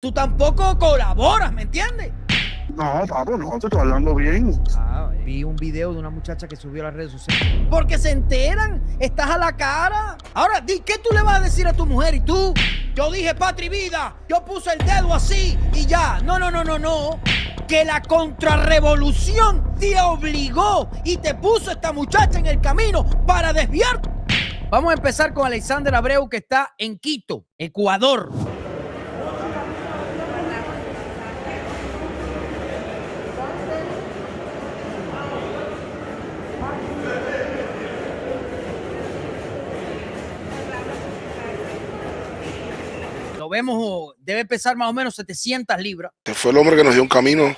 tú tampoco colaboras, ¿me entiendes? No, no, te estoy hablando bien. Ah, vi un video de una muchacha que subió a las redes sociales. Porque se enteran, estás a la cara. Ahora, di, ¿qué tú le vas a decir a tu mujer y tú? Yo dije patri vida, yo puse el dedo así y ya. No, no, no, no, no. Que la contrarrevolución te obligó y te puso esta muchacha en el camino para desviarte. Vamos a empezar con Alexander Abreu que está en Quito, Ecuador. vemos, debe pesar más o menos 700 libras. Este fue el hombre que nos dio un camino.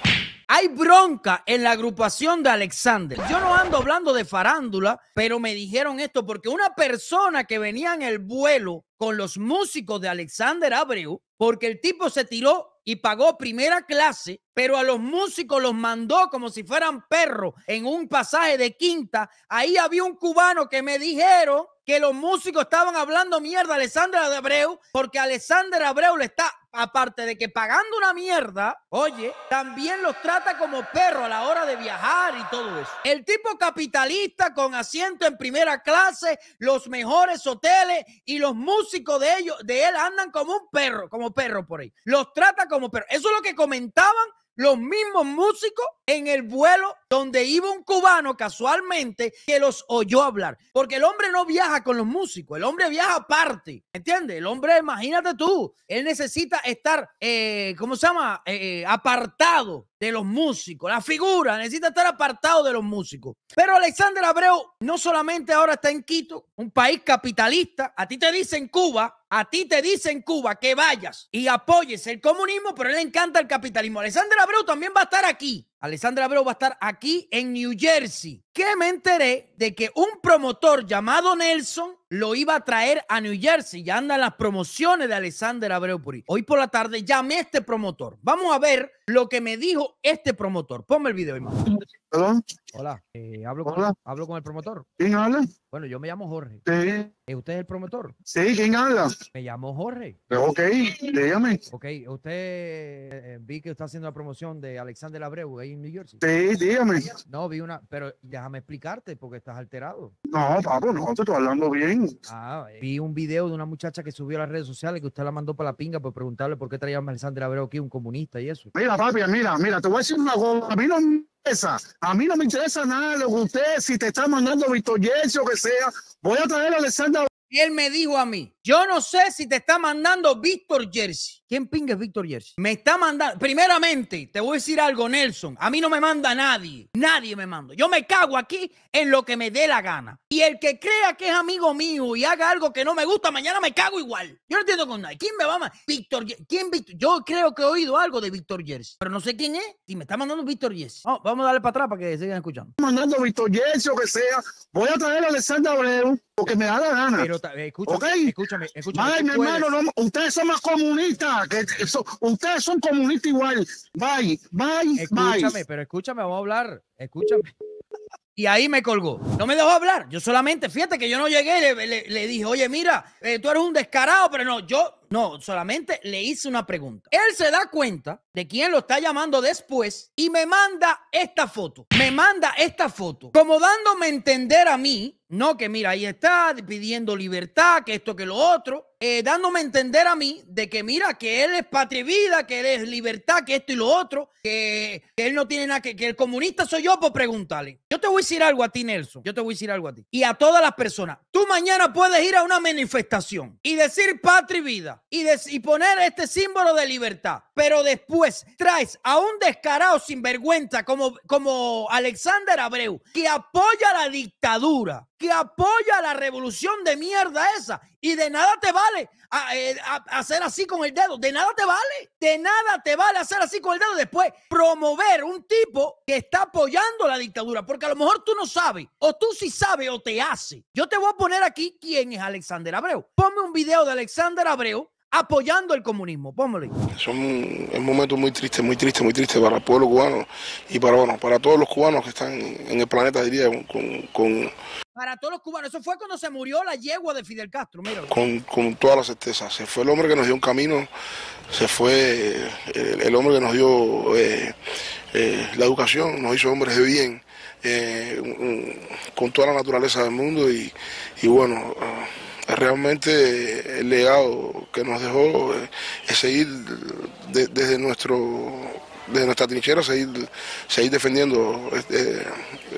Hay bronca en la agrupación de Alexander. Yo no ando hablando de farándula, pero me dijeron esto porque una persona que venía en el vuelo con los músicos de Alexander Abreu, porque el tipo se tiró y pagó primera clase, pero a los músicos los mandó como si fueran perros en un pasaje de quinta. Ahí había un cubano que me dijeron que los músicos estaban hablando mierda a Alessandra Abreu porque Alessandra Abreu le está aparte de que pagando una mierda, oye, también los trata como perro a la hora de viajar y todo eso. El tipo capitalista con asiento en primera clase, los mejores hoteles y los músicos de ellos, de él andan como un perro, como perro por ahí. Los trata como perro. Eso es lo que comentaban los mismos músicos en el vuelo donde iba un cubano casualmente que los oyó hablar. Porque el hombre no viaja con los músicos, el hombre viaja aparte, ¿entiendes? El hombre, imagínate tú, él necesita estar, eh, ¿cómo se llama? Eh, eh, apartado de los músicos, la figura, necesita estar apartado de los músicos. Pero Alexander Abreu no solamente ahora está en Quito, un país capitalista, a ti te dicen Cuba, a ti te dicen Cuba que vayas y apoyes el comunismo, pero él le encanta el capitalismo. Alexander Abreu también va a estar aquí. Alessandra Abreu va a estar aquí en New Jersey. Que me enteré de que un promotor llamado Nelson lo iba a traer a New Jersey. Ya andan las promociones de Alessandra Abreu ahí. Hoy por la tarde llamé a este promotor. Vamos a ver lo que me dijo este promotor. Ponme el video, hermano. ¿Perdón? Hola, eh, hablo, Con, hablo con el promotor. ¿Quién habla? Bueno, yo me llamo Jorge. ¿Usted es el promotor? Sí, ¿quién habla? Me llamo Jorge. Eh, ok, dígame. Ok, usted eh, vi que está haciendo la promoción de Alexander Abreu ahí en New Sí, dígame. No, vi una, pero déjame explicarte porque estás alterado. No, papo, no, te estoy hablando bien. Ah, vi un video de una muchacha que subió a las redes sociales que usted la mandó para la pinga por preguntarle por qué traía a Alexander Abreu aquí, un comunista y eso. Mira, papi, mira, mira, te voy a decir una cosa. A a mí no me interesa nada lo que usted, si te está mandando Víctor o que sea. Voy a traer a Alessandra. Él me dijo a mí, yo no sé si te está mandando Víctor Jersey. ¿Quién pinga es Víctor Jersey? Me está mandando, primeramente, te voy a decir algo, Nelson, a mí no me manda nadie, nadie me manda. Yo me cago aquí en lo que me dé la gana. Y el que crea que es amigo mío y haga algo que no me gusta, mañana me cago igual. Yo no entiendo con nadie. ¿Quién me va a mandar? Víctor, ¿quién Yo creo que he oído algo de Víctor Jersey, pero no sé quién es. Y me está mandando Víctor Jersey. Oh, vamos a darle para atrás para que sigan escuchando. Mandando Víctor Jersey o que sea. Voy a traer a Alexander Abreu porque que me da la gana. Pero, eh, escúchame, escúchame, escúchame mi hermano, ustedes son más comunistas. Que, ustedes son comunistas igual. Bye, bye, escúchame, pero escúchame, vamos a hablar. Escúchame. Y ahí me colgó. No me dejó hablar. Yo solamente, fíjate que yo no llegué, le, le, dije, oye, mira, eh, tú eres un descarado, pero no, yo no, solamente le hice una pregunta. Él se da cuenta de quién lo está llamando después y me manda esta foto. Me manda esta foto. Como dándome a entender a mí no que mira, ahí está pidiendo libertad, que esto, que lo otro. Eh, dándome a entender a mí de que mira, que él es patria y vida, que él es libertad, que esto y lo otro, que, que él no tiene nada, que, que, el comunista soy yo por preguntarle. Yo te voy a decir algo a ti, Nelson, yo te voy a decir algo a ti y a todas las personas. Tú mañana puedes ir a una manifestación y decir patria y vida y, y poner este símbolo de libertad, pero después traes a un descarado sinvergüenza como, como Alexander Abreu, que apoya la dictadura, que apoya la revolución de mierda esa y de nada te vale vale eh, a, hacer así con el dedo. De nada te vale. De nada te vale hacer así con el dedo. Después, promover un tipo que está apoyando la dictadura. Porque a lo mejor tú no sabes. O tú sí sabes o te hace. Yo te voy a poner aquí quién es Alexander Abreu. Ponme un video de Alexander Abreu apoyando el comunismo. Póngale. Es un, un, momento muy triste, muy triste, muy triste para el pueblo cubano y para, bueno, para todos los cubanos que están en el planeta, diría, con... con para todos los cubanos. Eso fue cuando se murió la yegua de Fidel Castro, mira. Con, con, toda la certeza. Se fue el hombre que nos dio un camino, se fue eh, el, hombre que nos dio eh, eh, la educación, nos hizo hombres de bien. con toda la naturaleza del mundo y, y bueno, ah, realmente el legado que nos dejó eh, es seguir desde nuestro de nuestra trinchera seguir, seguir defendiendo este,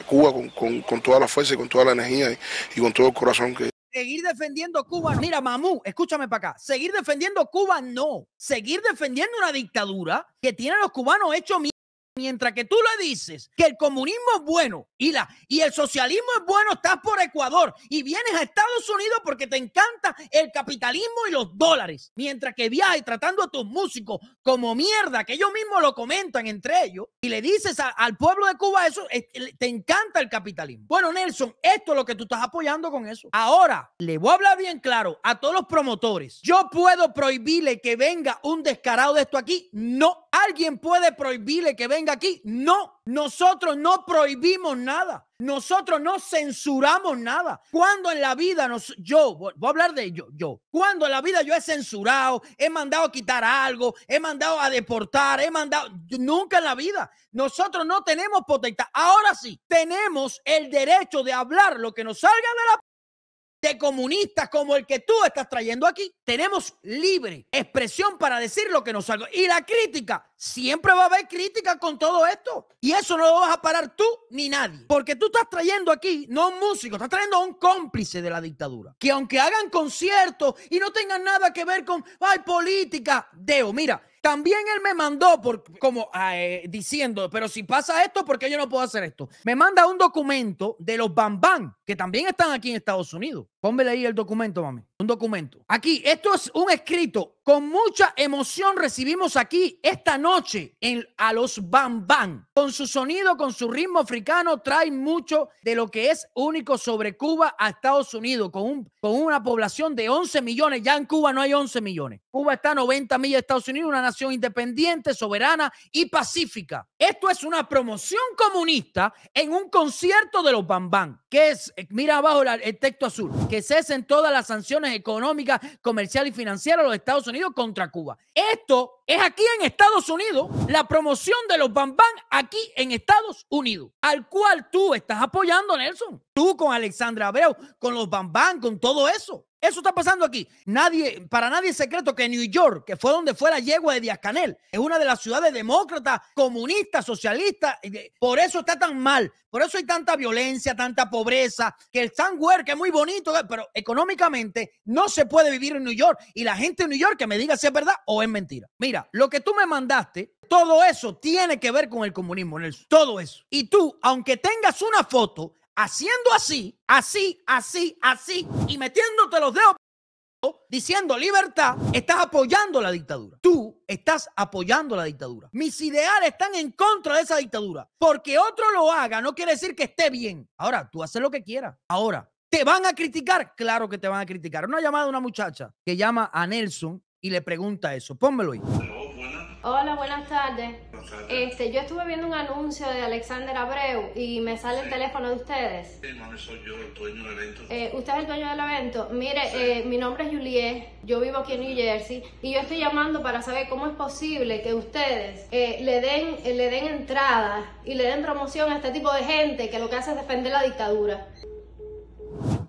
Cuba con, con, toda la fuerza y con toda la energía y, con todo el corazón que seguir defendiendo Cuba. Mira, Mamú, escúchame para acá. Seguir defendiendo Cuba, no. Seguir defendiendo una dictadura que tiene a los cubanos hecho miedo. Mientras que tú le dices que el comunismo es bueno y, la, y el socialismo es bueno, estás por Ecuador y vienes a Estados Unidos porque te encanta el capitalismo y los dólares. Mientras que viajas tratando a tus músicos como mierda, que ellos mismos lo comentan entre ellos, y le dices al pueblo de Cuba eso, te encanta el capitalismo. Bueno, Nelson, esto es lo que tú estás apoyando con eso. Ahora, le voy a hablar bien claro a todos los promotores. Yo puedo prohibirle que venga un descarado de esto aquí. No, ¿Alguien puede prohibirle que venga aquí? No, nosotros no prohibimos nada. Nosotros no censuramos nada. Cuando en la vida nos, yo, voy a hablar de yo, yo. Cuando en la vida yo he censurado, he mandado a quitar algo, he mandado a deportar, he mandado, nunca en la vida. Nosotros no tenemos potestad. Ahora sí, tenemos el derecho de hablar lo que nos salga de la de comunistas como el que tú estás trayendo aquí. Tenemos libre expresión para decir lo que nos salga. Y la crítica, siempre va a haber crítica con todo esto. Y eso no lo vas a parar tú ni nadie. Porque tú estás trayendo aquí, no un músico, estás trayendo a un cómplice de la dictadura. Que aunque hagan conciertos y no tengan nada que ver con, ay, política, Deo, mira, también él me mandó por, como ah, eh, diciendo, pero si pasa esto, ¿por qué yo no puedo hacer esto? Me manda un documento de los Bam Bam que también están aquí en Estados Unidos. Pónmele ahí el documento, mami. Un documento. Aquí, esto es un escrito. Con mucha emoción recibimos aquí esta noche en, a los Bam Bam Con su sonido, con su ritmo africano, trae mucho de lo que es único sobre Cuba a Estados Unidos, con un con una población de 11 millones. Ya en Cuba no hay 11 millones. Cuba está a 90 millas de Estados Unidos, una nación independiente, soberana y pacífica. Esto es una promoción comunista en un concierto de los Bambán, que es, eh, mira abajo el texto azul, que cesen todas las sanciones económicas, comerciales y financieras de los Estados Unidos contra Cuba. Esto es aquí en Estados Unidos, la promoción de los bambán aquí en Estados Unidos, al cual tú estás apoyando, Nelson. Tú con Alexandra Abreu, con los bambán, con todo eso. Eso está pasando aquí. Nadie, para nadie es secreto que New York, que fue donde fue la yegua de Díaz Canel, es una de las ciudades demócratas, comunistas, socialistas. Por eso está tan mal. Por eso hay tanta violencia, tanta pobreza, que el somewhere, que es muy bonito, pero económicamente no se puede vivir en New York. Y la gente de New York que me diga si es verdad o es mentira. Mira, lo que tú me mandaste, todo eso tiene que ver con el comunismo, Todo eso. Y tú, aunque tengas una foto haciendo así, así, así, así y metiéndote los dedos diciendo libertad, estás apoyando la dictadura. Tú estás apoyando la dictadura. Mis ideales están en contra de esa dictadura. Porque otro lo haga no quiere decir que esté bien. Ahora, tú haces lo que quieras. Ahora, ¿te van a criticar? Claro que te van a criticar. Una llamada de una muchacha que llama a Nelson y le pregunta eso. Pónmelo ahí. Hola, buenas tardes. Este, yo estuve viendo un anuncio de Alexander Abreu y me sale el teléfono de ustedes. soy yo el dueño del evento. Eh, ¿Usted es el dueño del evento? Mire, eh, mi nombre es Juliet, yo vivo aquí en New Jersey y yo estoy llamando para saber cómo es posible que ustedes eh, le, den, eh, le den entrada y le den promoción a este tipo de gente que lo que hace es defender la dictadura.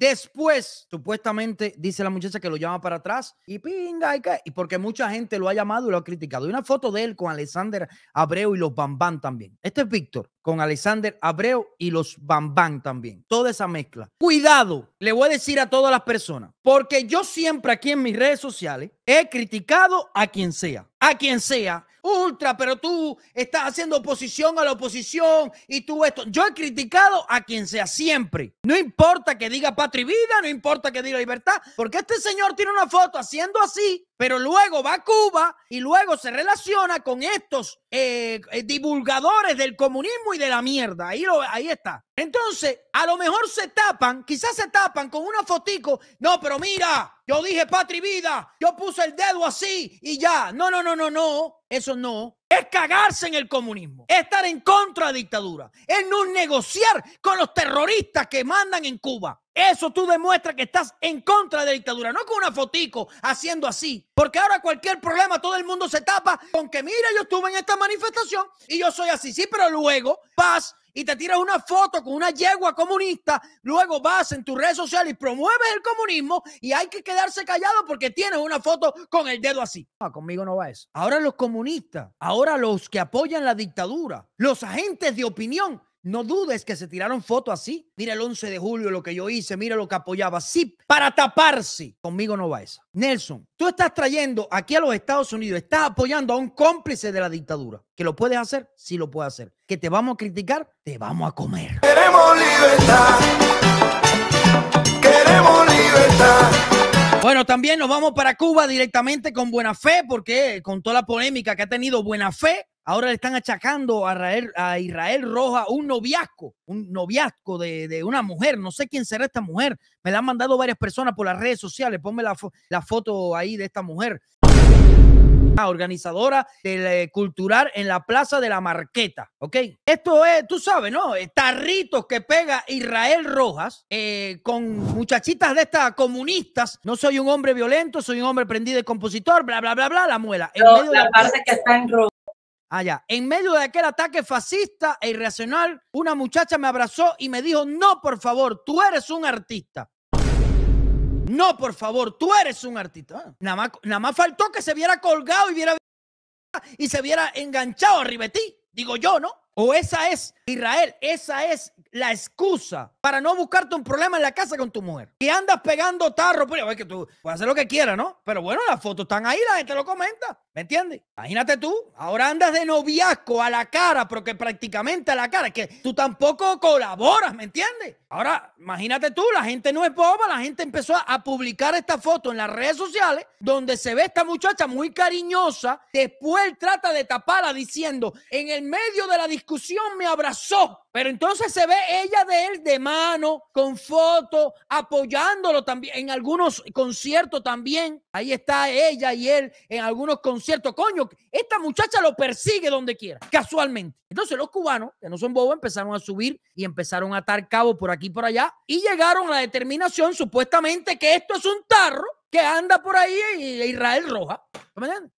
Después, supuestamente, dice la muchacha que lo llama para atrás y pinga, y, porque mucha gente lo ha llamado y lo ha criticado. Y una foto de él con Alexander Abreu y los Bambán también. Este es Víctor con Alexander Abreu y los Bambán también. Toda esa mezcla. Cuidado, le voy a decir a todas las personas, porque yo siempre aquí en mis redes sociales he criticado a quien sea, a quien sea. Ultra, pero tú estás haciendo oposición a la oposición y tú esto. Yo he criticado a quien sea siempre. No importa que diga patria y vida, no importa que diga libertad, porque este señor tiene una foto haciendo así, pero luego va a Cuba y luego se relaciona con estos eh, eh, divulgadores del comunismo de la mierda. Ahí, lo, ahí está. Entonces, a lo mejor se tapan, quizás se tapan con una fotico. No, pero mira, yo dije patri vida, yo puse el dedo así y ya. No, no, no, no, no, eso no. Es cagarse en el comunismo, es estar en contra de dictadura, es no negociar con los terroristas que mandan en Cuba. Eso tú demuestras que estás en contra de la dictadura, no con una fotico haciendo así. Porque ahora cualquier problema todo el mundo se tapa con que, mira, yo estuve en esta manifestación y yo soy así. Sí, pero luego paz y te tiras una foto con una yegua comunista, luego vas en tu red social y promueves el comunismo y hay que quedarse callado porque tienes una foto con el dedo así. Ah, conmigo no va eso. Ahora los comunistas, ahora los que apoyan la dictadura, los agentes de opinión no dudes que se tiraron fotos así. Mira el 11 de julio lo que yo hice, mira lo que apoyaba. Sí, para taparse. Conmigo no va esa. Nelson, tú estás trayendo aquí a los Estados Unidos, estás apoyando a un cómplice de la dictadura. ¿Que lo puedes hacer? Sí lo puedes hacer. ¿Que te vamos a criticar? Te vamos a comer. Queremos libertad. Queremos libertad. Bueno, también nos vamos para Cuba directamente con Buena Fe, porque con toda la polémica que ha tenido Buena Fe, Ahora le están achacando a Israel, Rojas un noviazgo, un noviazgo de, una mujer. No sé quién será esta mujer. Me la han mandado varias personas por las redes sociales. Ponme la, foto ahí de esta mujer. organizadora del eh, cultural en la Plaza de la Marqueta, ¿ok? Esto es, tú sabes, ¿no? Eh, tarritos que pega Israel Rojas eh, con muchachitas de estas comunistas. No soy un hombre violento, soy un hombre prendido de compositor, bla, bla, bla, bla, la muela. la parte que está en rojo allá. En medio de aquel ataque fascista e irracional, una muchacha me abrazó y me dijo, no, por favor, tú eres un artista. No, por favor, tú eres un artista. Ah, nada, más, faltó que se viera colgado y, viera, y se viera enganchado a Ribetí. digo yo, ¿no? O esa es Israel, esa es la excusa para no buscarte un problema en la casa con tu mujer. Y andas pegando tarro, pues es que tú puedes hacer lo que quieras, ¿no? Pero bueno, las fotos están ahí, la gente lo comenta, ¿me entiendes? Imagínate tú, ahora andas de noviazgo a la cara, porque prácticamente a la cara, es que tú tampoco colaboras, ¿me entiendes? Ahora, imagínate tú, la gente no es boba, la gente empezó a publicar esta foto en las redes sociales, donde se ve esta muchacha muy cariñosa, después trata de taparla diciendo, en el medio de la discusión me abrazó pero entonces se ve ella de él de mano, con foto, apoyándolo también. En algunos conciertos también. Ahí está ella y él en algunos conciertos. Coño, esta muchacha lo persigue donde quiera, casualmente. Entonces los cubanos, que no son bobos, empezaron a subir y empezaron a atar cabo por aquí y por allá. Y llegaron a la determinación, supuestamente, que esto es un tarro que anda por ahí Israel Roja.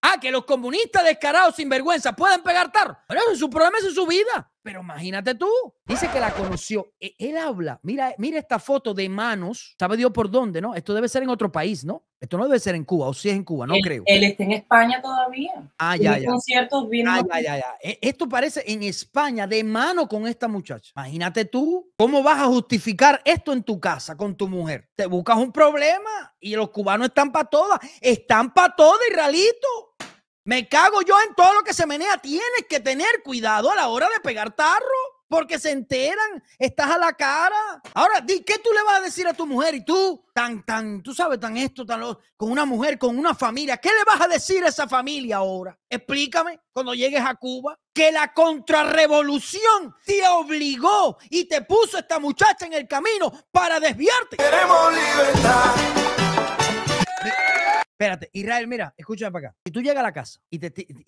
Ah, que los comunistas descarados, sin vergüenza pueden pegar tarro. Pero eso es su problema, eso es su vida. Pero imagínate tú. Dice que la conoció. E, él habla. Mira, mira esta foto de manos. ¿Sabe Dios por dónde, no? Esto debe ser en otro país, ¿no? Esto no debe ser en Cuba, o si es en Cuba, no creo. Él está en España todavía. Ah, ah ya, ya. Conciertos ah, ya, ya, ya. Esto parece en España, de mano con esta muchacha. Imagínate tú, ¿cómo vas a justificar esto en tu casa con tu mujer? Te buscas un problema y los cubanos están para todas. Están para todo, Israelito. Me cago yo en todo lo que se menea. Tienes que tener cuidado a la hora de pegar tarro, porque se enteran, estás a la cara. Ahora, di, ¿qué tú le vas a decir a tu mujer? Y tú, tan, tan, tú sabes, tan esto, tan lo, con una mujer, con una familia. ¿Qué le vas a decir a esa familia ahora? Explícame, cuando llegues a Cuba, que la contrarrevolución te obligó y te puso esta muchacha en el camino para desviarte. Queremos libertad. Espérate, Israel, mira, escúchame para acá. Si tú llegas a la casa y,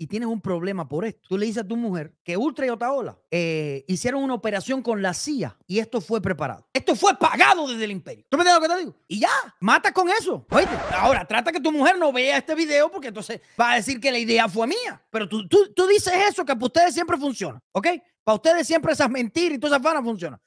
tienes un problema por esto, tú le dices a tu mujer que Ultra y Otaola eh, hicieron una operación con la CIA y esto fue preparado. Esto fue pagado desde el imperio. ¿Tú me entiendes lo que te digo? Y ya, mata con eso. ahora trata que tu mujer no vea este video porque entonces va a decir que la idea fue mía. Pero tú, tú dices eso que para ustedes siempre funciona, ¿ok? Para ustedes siempre esas mentiras y todas esas vanas funcionan.